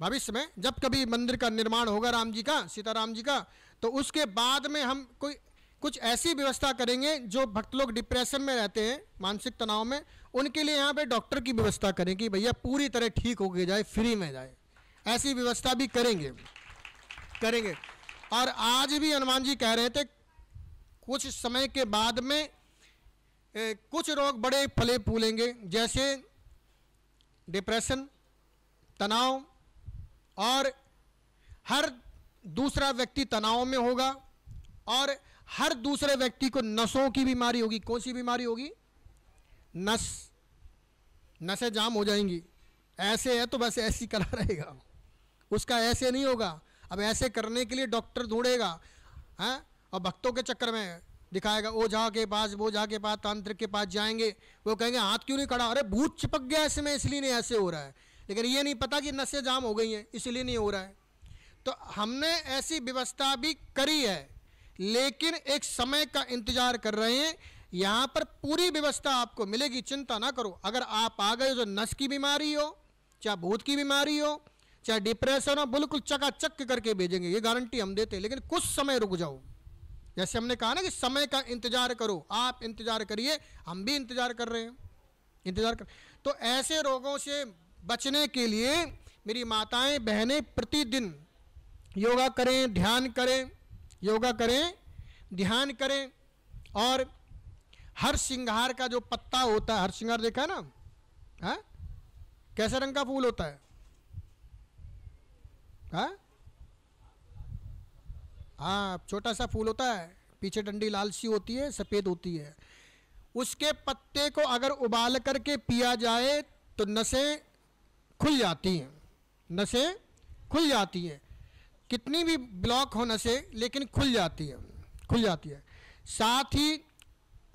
भविष्य में जब कभी मंदिर का निर्माण होगा राम जी का सीताराम जी का तो उसके बाद में हम कोई कुछ ऐसी व्यवस्था करेंगे जो भक्त लोग डिप्रेशन में रहते हैं मानसिक तनाव में उनके लिए यहाँ पे डॉक्टर की व्यवस्था करें कि भैया पूरी तरह ठीक हो गए जाए फ्री में जाए ऐसी व्यवस्था भी करेंगे करेंगे और आज भी हनुमान जी कह रहे थे कुछ समय के बाद में ए, कुछ रोग बड़े फले फूलेंगे जैसे डिप्रेशन तनाव और हर दूसरा व्यक्ति तनाव में होगा और हर दूसरे व्यक्ति को नसों की बीमारी होगी कौन सी बीमारी होगी नस नसें जाम हो जाएंगी ऐसे है तो बस ऐसी करा रहेगा उसका ऐसे नहीं होगा अब ऐसे करने के लिए डॉक्टर ढूंढेगा हैं और भक्तों के चक्कर में दिखाएगा झा के पास वो झा के पास तांत्रिक के पास जाएंगे वो कहेंगे हाथ क्यों नहीं खड़ा अरे भूत चिपक गया इसमें इसलिए नहीं ऐसे हो रहा है लेकिन ये नहीं पता कि नशे जाम हो गई हैं इसलिए नहीं हो रहा है तो हमने ऐसी व्यवस्था भी करी है लेकिन एक समय का इंतजार कर रहे हैं यहाँ पर पूरी व्यवस्था आपको मिलेगी चिंता ना करो अगर आप आ गए तो नस की बीमारी हो चाहे भूत की बीमारी हो चाहे डिप्रेशन हो बिल्कुल चकाचक करके भेजेंगे ये गारंटी हम देते हैं लेकिन कुछ समय रुक जाओ जैसे हमने कहा ना कि समय का इंतजार करो आप इंतजार करिए हम भी इंतजार कर रहे हैं इंतजार कर तो ऐसे रोगों से बचने के लिए मेरी माताएं बहनें प्रतिदिन योगा करें ध्यान करें योगा करें ध्यान करें और हर सिंगार का जो पत्ता होता है हर सिंगार देखा है ना है हाँ? कैसे रंग का फूल होता है हाँ हाँ छोटा सा फूल होता है पीछे डंडी लाल सी होती है सफ़ेद होती है उसके पत्ते को अगर उबाल करके पिया जाए तो नसें खुल जाती हैं नसें खुल जाती हैं कितनी भी ब्लॉक हो नसें लेकिन खुल जाती है खुल जाती है साथ ही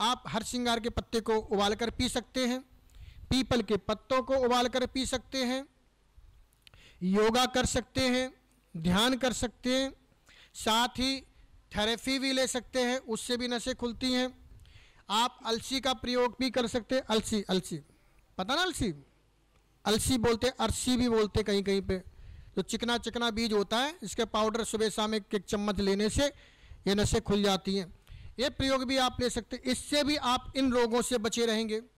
आप हर श्रृंगार के पत्ते को उबाल कर पी सकते हैं पीपल के पत्तों को उबाल कर पी सकते हैं योगा कर सकते हैं ध्यान कर सकते हैं साथ ही थेरेपी भी ले सकते हैं उससे भी नशे खुलती हैं आप अलसी का प्रयोग भी कर सकते हैं अलसी अलसी पता ना अलसी अलसी बोलते अरसी भी बोलते कहीं कहीं पे जो तो चिकना चिकना बीज होता है इसके पाउडर सुबह शाम एक एक चम्मच लेने से ये नसें खुल जाती हैं ये प्रयोग भी आप ले सकते इससे भी आप इन रोगों से बचे रहेंगे